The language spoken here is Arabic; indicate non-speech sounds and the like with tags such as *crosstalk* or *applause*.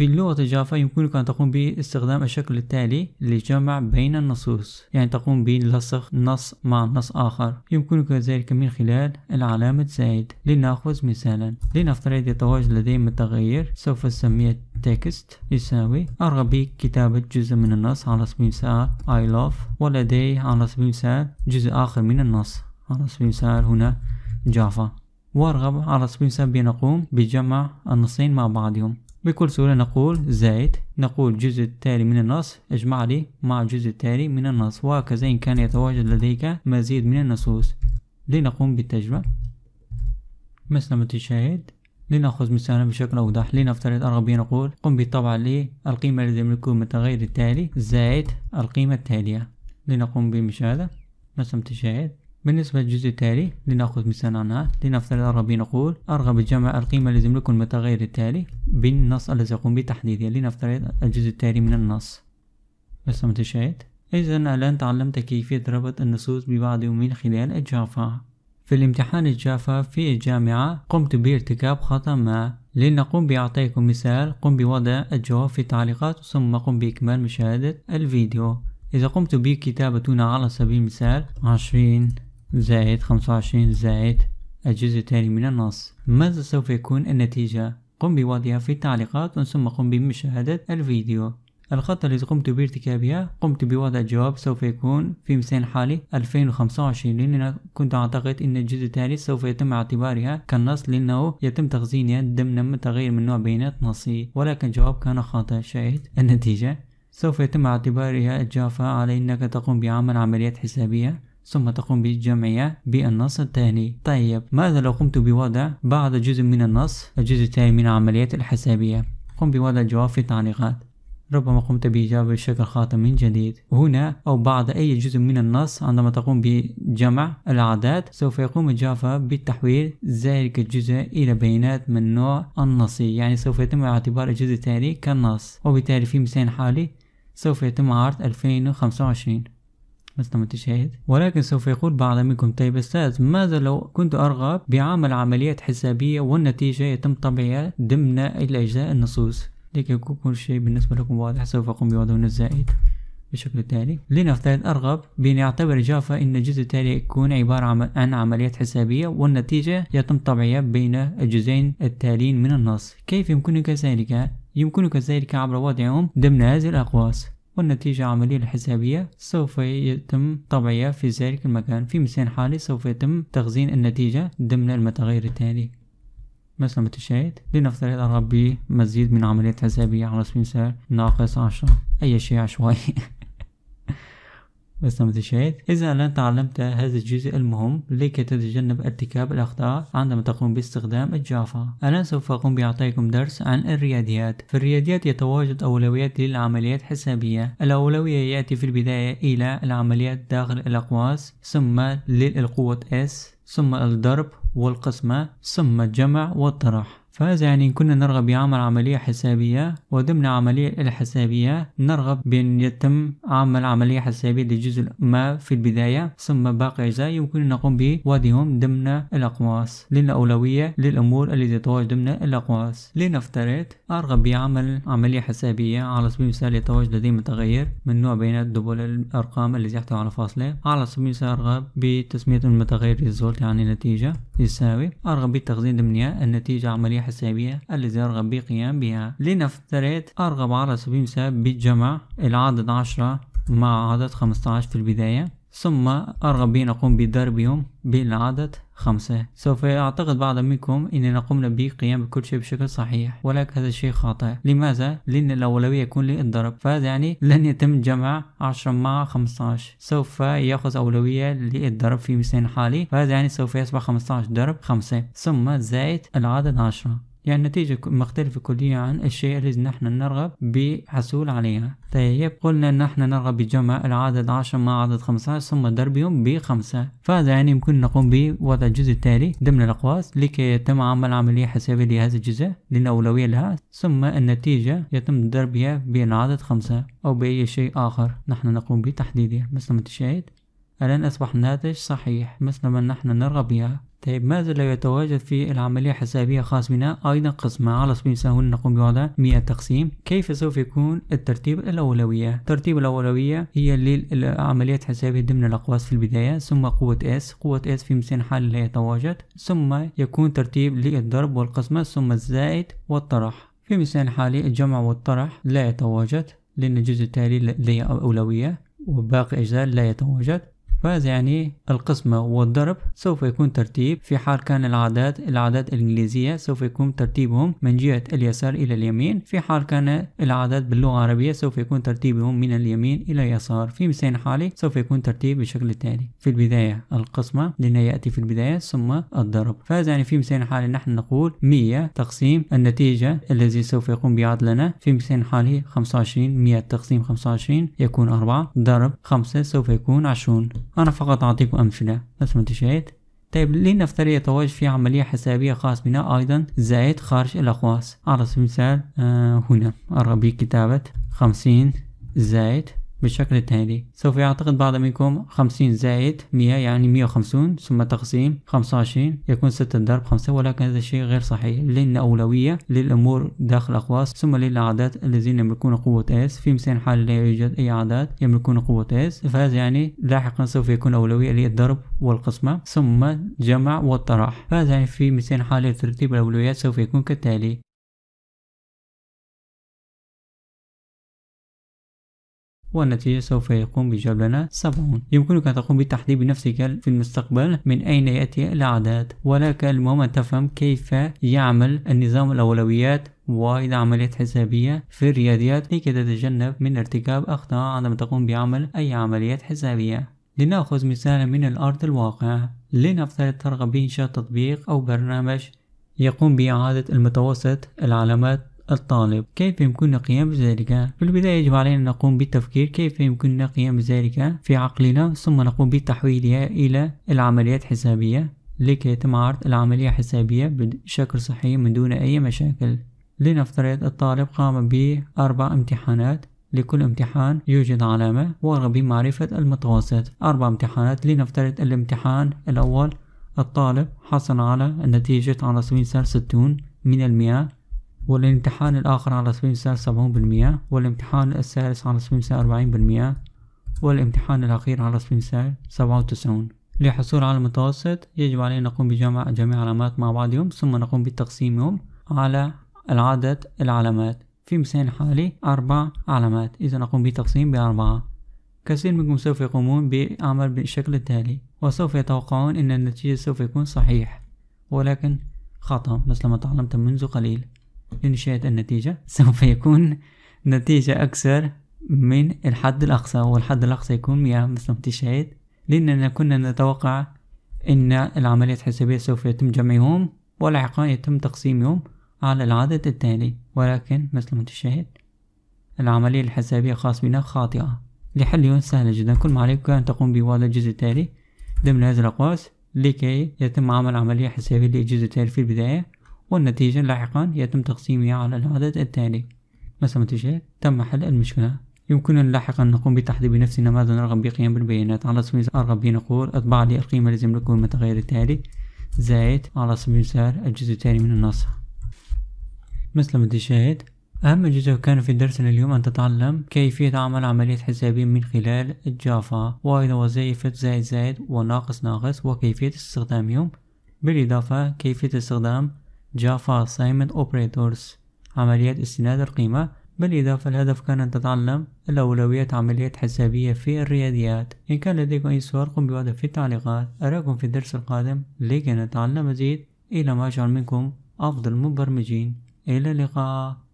في اللغة الجافا يمكنك أن تقوم باستخدام الشكل التالي لجمع بين النصوص يعني تقوم بلصق نص مع نص آخر يمكنك ذلك من خلال العلامة زائد لنأخذ مثالا لنفترض يتواجد لدي متغير سوف أسميه تكست يساوي أرغب بكتابة جزء من النص على سبيل المثال I love ولدي على سبيل المثال جزء آخر من النص على سبيل المثال هنا جافا وأرغب على سبيل المثال بأن أقوم بجمع النصين مع بعضهم بكل سهولة نقول زائد نقول الجزء التالي من النص اجمع لي مع الجزء التالي من النص وهكذا إن كان يتواجد لديك مزيد من النصوص لنقوم بالتجربة مثل ما تشاهد لنأخذ مثالا بشكل أوضح لنفترض أرغب نقول قم بالطبع للقيمة التي يملكها المتغير التالي زائد القيمة التالية لنقوم بمشاهدة مثل ما تشاهد بالنسبة للجزء التالي لنأخذ مثال عنها لنفترض ربي نقول أرغب الجمع القيمة التي يملكها المتغير التالي بالنص الذي يقوم بتحديده لنفترض الجزء التالي من النص ما تشاهد إذا الآن تعلمت كيفية ربط النصوص ببعض من خلال الجافا في الامتحان الجافا في الجامعة قمت بارتكاب خطأ ما لنقوم بإعطائكم مثال قم بوضع الجواب في التعليقات ثم قم بإكمال مشاهدة الفيديو إذا قمت بكتابة هنا على سبيل المثال عشرين زائد خمسة وعشرين زائد الجزء الثاني من النص ماذا سوف يكون النتيجة؟ قم بوضعها في التعليقات ثم قم بمشاهدة الفيديو الخطة التي قمت بارتكابها قمت بوضع الجواب سوف يكون في مثال حالي 2025 لأننا كنت أعتقد أن الجزء التالي سوف يتم اعتبارها كنص لأنه يتم تخزينها ضمن متغير من نوع بيانات نصي ولكن الجواب كان خاطئ شاهد النتيجة سوف يتم اعتبارها الجافة على أنك تقوم بعمل عمليات حسابية ثم تقوم بجمعها بالنص الثاني طيب ماذا لو قمت بوضع بعض جزء من النص الجزء الثاني من العمليات الحسابية قم بوضع الجواب في التعليقات ربما قمت بإجابة بشكل خاطئ من جديد هنا أو بعد أي جزء من النص عندما تقوم بجمع الأعداد سوف يقوم جافا بتحويل ذلك الجزء إلى بيانات من نوع النصي يعني سوف يتم اعتبار الجزء التالي كالنص وبالتالي في مثال حالي سوف يتم عرض 2025 مثل ما تشاهد ولكن سوف يقول بعض منكم طيب أستاذ ماذا لو كنت أرغب بعمل عمليات حسابية والنتيجة يتم طبعها ضمن الأجزاء النصوص لكي يكون كل شيء بالنسبة لكم واضح سوف أقوم بوضع الزائد بالشكل التالي لنفترض أرغب بأن يعتبر جافا أن الجزء التالي يكون عبارة عن عمليات حسابية والنتيجة يتم طبعها بين الجزئين التاليين من النص كيف يمكنك ذلك؟ يمكنك ذلك عبر وضعهم ضمن هذه الأقواس والنتيجة عملية الحسابية سوف يتم طبعها في ذلك المكان في مثال حالي سوف يتم تخزين النتيجة ضمن المتغير التالي مثل ما تشاهد لنفترض أرى بمزيد من عمليات حسابية على سبيل المثال ناقص عشرة أي شيء عشوائي *laughs* بسلامة الشهيد إذا لن تعلمت هذا الجزء المهم لكي تتجنب ارتكاب الأخطاء عندما تقوم باستخدام الجافا الآن سوف أقوم بإعطائكم درس عن الرياضيات في الرياضيات يتواجد أولويات للعمليات الحسابية الأولوية يأتي في البداية إلى العمليات داخل الأقواس ثم للقوة S ثم الضرب والقسمة ثم الجمع والطرح فهذا يعني إن كنا نرغب بعمل عملية حسابية وضمن عملية الحسابية نرغب بأن يتم عمل عملية حسابية لجزء ما في البداية ثم باقي أجزاء يمكن أن نقوم بوضعهم ضمن الأقواس أولوية للأمور التي تتواجد ضمن الأقواس لنفترض أرغب بعمل عملية حسابية على سبيل المثال يتواجد لدي متغير من نوع بيانات دبل الأرقام الذي يحتوي على فاصلة على سبيل المثال أرغب بتسمية المتغير ريزولت يعني نتيجة يساوي أرغب بتخزين ضمنها النتيجة عملية حسابية الذي يرغب بالقيام بها لنفترض أرغب على سبيل المثال بجمع العدد عشرة مع عدد خمسة عشر في البداية ثم أرغب بأن أقوم بضربهم بالعدد خمسة سوف يعتقد بعض منكم أننا قمنا بقيام بكل شيء بشكل صحيح ولكن هذا الشيء خاطئ لماذا؟ لأن الأولوية يكون للضرب فهذا يعني لن يتم جمع 10 مع 15 سوف يأخذ أولوية للضرب في مثال حالي فهذا يعني سوف يصبح 15 ضرب 5 ثم زائد العدد 10 يعني النتيجة مختلفة كليا عن الشيء الذي نحن نرغب بحصول عليها طيب قلنا نحن نرغب بجمع العدد عشر مع عدد خمسة ثم ضربهم بخمسة فهذا يعني يمكن نقوم بوضع الجزء التالي ضمن الأقواس لكي يتم عمل عملية حسابية لهذا الجزء للأولوية لها ثم النتيجة يتم ضربها بين عدد خمسة أو بأي شيء آخر نحن نقوم بتحديده مثل ما تشاهد الآن أصبح الناتج صحيح مثل ما نحن نرغب بها طيب ماذا لا يتواجد في العملية الحسابية خاص بنا أيضا قسمة على سبيل المثال نقوم بوضع 100 تقسيم كيف سوف يكون الترتيب الأولوية ترتيب الأولوية هي للعمليات الحسابية ضمن الأقواس في البداية ثم قوة S قوة S في مثال حال لا يتواجد ثم يكون ترتيب للضرب والقسمة ثم الزائد والطرح في مثال حالي الجمع والطرح لا يتواجد لأن الجزء التالي لديه أولوية وباقي أجزاء لا يتواجد فاز يعني القسمة والضرب سوف يكون ترتيب في حال كان العادات العادات الإنجليزية سوف يكون ترتيبهم من جهة اليسار إلى اليمين في حال كان العادات باللغة العربية سوف يكون ترتيبهم من اليمين إلى اليسار في مثال حالي سوف يكون ترتيب بالشكل التالي في البداية القسمة لأنه يأتي في البداية ثم الضرب فاز يعني في مثال حالي نحن نقول 100 تقسيم النتيجة الذي سوف يقوم لنا في مثال حالي 25 100 تقسيم 25 يكون 4 ضرب 5 سوف يكون 20 أنا فقط أعطيكم أمثلة مثل ما تشاهد طيب لنفترض يتواجد في عملية حسابية خاص بنا أيضا زائد خارج الأقواس على سبيل المثال آه هنا أرى بكتابة خمسين زائد بالشكل التالي سوف يعتقد بعض منكم 50 زائد 100 يعني 150 ثم تقسيم 25 يكون 6 ضرب 5 ولكن هذا الشيء غير صحيح لأن أولوية للأمور داخل الأقواس ثم للأعداد الذين يملكون قوة S في مثال حال لا يوجد أي أعداد يملكون قوة S فهذا يعني لاحقا سوف يكون أولوية للضرب والقسمة ثم جمع والطرح فهذا يعني في مثال حال ترتيب الأولويات سوف يكون كالتالي والنتيجة سوف يقوم بجلب لنا 70 يمكنك أن تقوم بالتحديد بنفسك في المستقبل من أين يأتي الأعداد ولكن المهم أن تفهم كيف يعمل النظام الأولويات وإلى عمليات حسابية في الرياضيات لكي تتجنب من ارتكاب أخطاء عندما تقوم بعمل أي عمليات حسابية لنأخذ مثالا من الأرض الواقع لنفترض ترغب بإنشاء تطبيق أو برنامج يقوم بإعادة المتوسط العلامات الطالب كيف يمكننا قيام بذلك؟ في البداية يجب علينا نقوم بالتفكير كيف يمكننا قيام بذلك في عقلنا ثم نقوم بتحويلها إلى العمليات الحسابية لكي يتم عرض العملية الحسابية بشكل صحي من دون أي مشاكل لنفترض الطالب قام بأربع امتحانات لكل امتحان يوجد علامة ورغب بمعرفة المتوسط أربع امتحانات لنفترض الامتحان الأول الطالب حصل على النتيجة على ستون من المئة والامتحان الآخر على سبيل المثال سبعون بالمية والامتحان الثالث على سبيل المثال أربعين بالمية والامتحان الأخير على سبيل المثال سبعة وتسعون للحصول على المتوسط يجب علينا نقوم بجمع جميع العلامات مع بعضهم ثم نقوم بتقسيمهم على العدد العلامات في مثال حالي أربع علامات إذا نقوم بتقسيم بأربعة كثير منكم سوف يقومون بعمل بالشكل التالي وسوف يتوقعون أن النتيجة سوف يكون صحيح ولكن خطأ مثل ما تعلمت منذ قليل لنشاهد النتيجة *laughs* سوف يكون نتيجة أكثر من الحد الأقصى والحد الأقصى يكون مئة مثل ما تشاهد لأننا كنا نتوقع أن العملية الحسابية سوف يتم جمعهم والعقاب يتم تقسيمهم على العدد التالي ولكن مثل ما تشاهد العملية الحسابية خاص بنا خاطئة لحلها سهلة جدا كل ما عليك أن تقوم بوضع الجزء التالي ضمن هذا الأقواس لكي يتم عمل عملية حسابية للجزء التالي في البداية والنتيجة لاحقا يتم تقسيمها على العدد التالي مثل ما تشاهد تم حل المشكلة يمكننا لاحقا نقوم بتحديد بنفس ماذا نرغب بقيام بالبيانات على سبيل المثال أرغب بنقول اطبع لي القيمة التي يملكها المتغير التالي زائد على سبيل المثال الجزء التالي من النص مثل ما تشاهد أهم جزء كان في درسنا اليوم أن تتعلم كيفية عمل عملية حسابية من خلال جافا وأيضا وظيفة زائد زائد وناقص ناقص وكيفية استخدامهم بالإضافة كيفية استخدام جافا Assignment Operators عمليات استناد القيمة بالإضافة الهدف كان أن تتعلم الأولويات عمليات حسابية في الرياضيات إن كان لديكم أي سؤال قم بوضعه في التعليقات أراكم في الدرس القادم لكي نتعلم مزيد إلى ما أجعل منكم أفضل مبرمجين إلى اللقاء